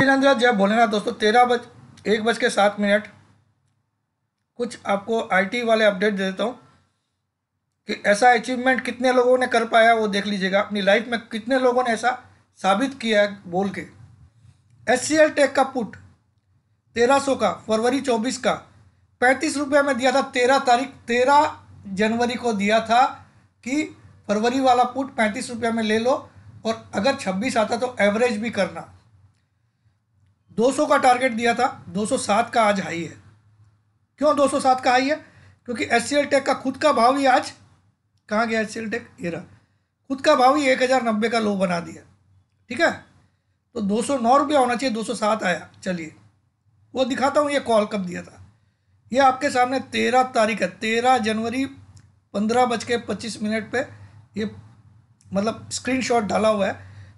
धीरेन्द्र जय भोलेनाथ दोस्तों तेरह बज एक बज के सात मिनट कुछ आपको आईटी वाले अपडेट दे देता हूँ कि ऐसा अचीवमेंट कितने लोगों ने कर पाया वो देख लीजिएगा अपनी लाइफ में कितने लोगों ने ऐसा साबित किया है बोल के एस सी एल टेक का पुट तेरह सौ का फरवरी चौबीस का पैंतीस रुपये में दिया था तेरह तारीख तेरह जनवरी को दिया था कि फरवरी वाला पुट पैंतीस रुपये में ले लो और अगर छब्बीस आता तो एवरेज भी करना 200 का टारगेट दिया था 207 का आज हाई है क्यों 207 का हाई है क्योंकि एच टेक का खुद का भाव ही आज कहाँ गया एच टेक ये रहा खुद का भाव ही एक हज़ार नब्बे का लो बना दिया ठीक है तो दो सौ नौ रुपया होना चाहिए दो सौ सात आया चलिए वो दिखाता हूँ ये कॉल कब दिया था ये आपके सामने तेरह तारीख है तेरह जनवरी पंद्रह बज के पच्चीस मिनट पर ये मतलब स्क्रीनशॉट डाला हुआ है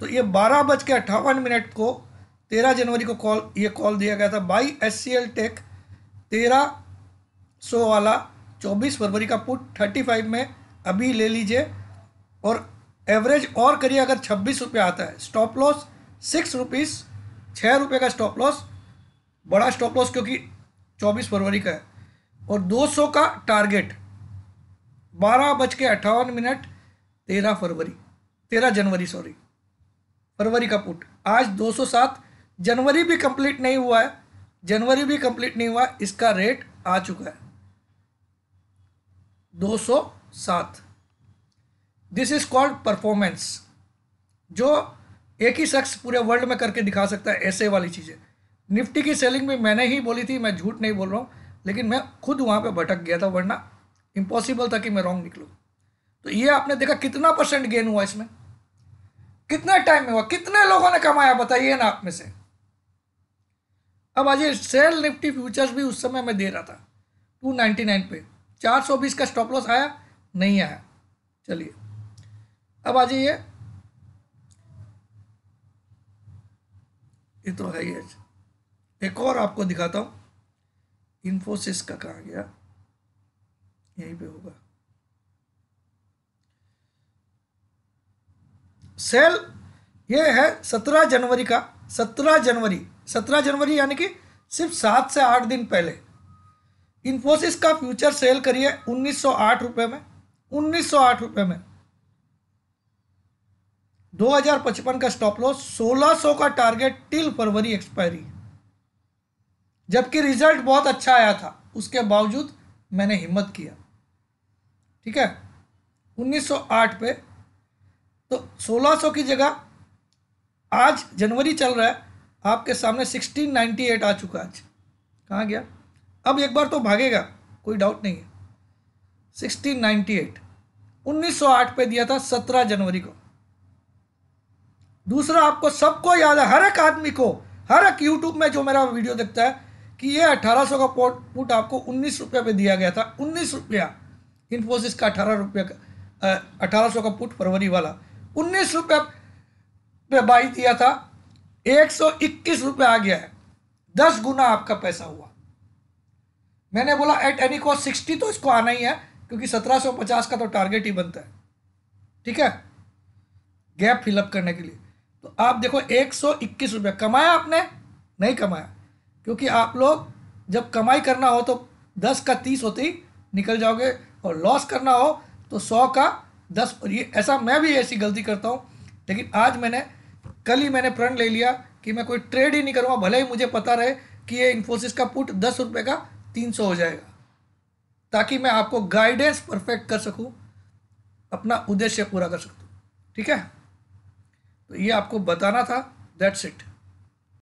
तो ये बारह बज के अट्ठावन मिनट को तेरह जनवरी को कॉल ये कॉल दिया गया था buy S C L tech तेरह सौ वाला चौबीस फरवरी का पुट थर्टी फाइव में अभी ले लीजिए और एवरेज और करिए अगर छब्बीस रुपये आता है स्टॉप लॉस सिक्स रुपीज़ छः रुपये का स्टॉप लॉस बड़ा स्टॉप लॉस क्योंकि चौबीस फरवरी का है और दो सौ का टारगेट बारह बज के अट्ठावन मिनट तेरह फरवरी तेरह जनवरी सॉरी फरवरी का पुट आज दो सौ सात जनवरी भी कंप्लीट नहीं हुआ है जनवरी भी कंप्लीट नहीं हुआ इसका रेट आ चुका है 207 दिस इज कॉल्ड परफॉर्मेंस जो एक ही शख्स पूरे वर्ल्ड में करके दिखा सकता है ऐसे वाली चीज़ें निफ्टी की सेलिंग भी मैंने ही बोली थी मैं झूठ नहीं बोल रहा हूँ लेकिन मैं खुद वहाँ पे भटक गया था वरना इम्पॉसिबल था कि मैं रॉन्ग निकलूँ तो ये आपने देखा कितना परसेंट गेन हुआ इसमें कितना टाइम में हुआ कितने लोगों ने कमाया बताइए ना आप में से अब आज सेल निफ्टी फ्यूचर्स भी उस समय मैं दे रहा था 299 पे 420 का स्टॉप लॉस आया नहीं आया चलिए अब आ जाइए ये तो है ही एक और आपको दिखाता हूँ इन्फोसिस का कहाँ गया यहीं पे होगा सेल ये है सत्रह जनवरी का सत्रह जनवरी सत्रह जनवरी यानी कि सिर्फ सात से आठ दिन पहले इन्फोसिस का फ्यूचर सेल करिए उन्नीस सौ आठ रुपये में उन्नीस सौ आठ रुपये में दो हजार पचपन का स्टॉप लॉस सोलह सौ का टारगेट टिल फरवरी एक्सपायरी जबकि रिजल्ट बहुत अच्छा आया था उसके बावजूद मैंने हिम्मत किया ठीक है 1908 पे तो 1600 की जगह आज जनवरी चल रहा है आपके सामने 1698 आ चुका आज कहाँ गया अब एक बार तो भागेगा कोई डाउट नहीं है 1698 1908 पे दिया था 17 जनवरी को दूसरा आपको सबको याद है हर एक आदमी को हर एक यूट्यूब में जो मेरा वीडियो देखता है कि ये 1800 का पोट पुट आपको उन्नीस रुपये पे दिया गया था उन्नीस रुपया इन्फोसिस का अठारह रुपये का अठारह का पुट फरवरी वाला उन्नीस रुपये पे बाई दिया था एक सौ इक्कीस रुपये आ गया है दस गुना आपका पैसा हुआ मैंने बोला एट एनी कॉस्ट सिक्सटी तो इसको आना ही है क्योंकि सत्रह सौ पचास का तो टारगेट ही बनता है ठीक है गैप फिलअप करने के लिए तो आप देखो एक सौ इक्कीस रुपये कमाया आपने नहीं कमाया क्योंकि आप लोग जब कमाई करना हो तो दस का तीस होते ही निकल जाओगे और लॉस करना हो तो सौ का दस और ये ऐसा मैं भी ऐसी गलती करता हूँ लेकिन आज मैंने कल ही मैंने प्रण ले लिया कि मैं कोई ट्रेड ही नहीं करूँगा भले ही मुझे पता रहे कि ये इन्फोसिस का पुट दस रुपये का तीन सौ हो जाएगा ताकि मैं आपको गाइडेंस परफेक्ट कर सकूँ अपना उद्देश्य पूरा कर सकूँ ठीक है तो ये आपको बताना था दैट्स इट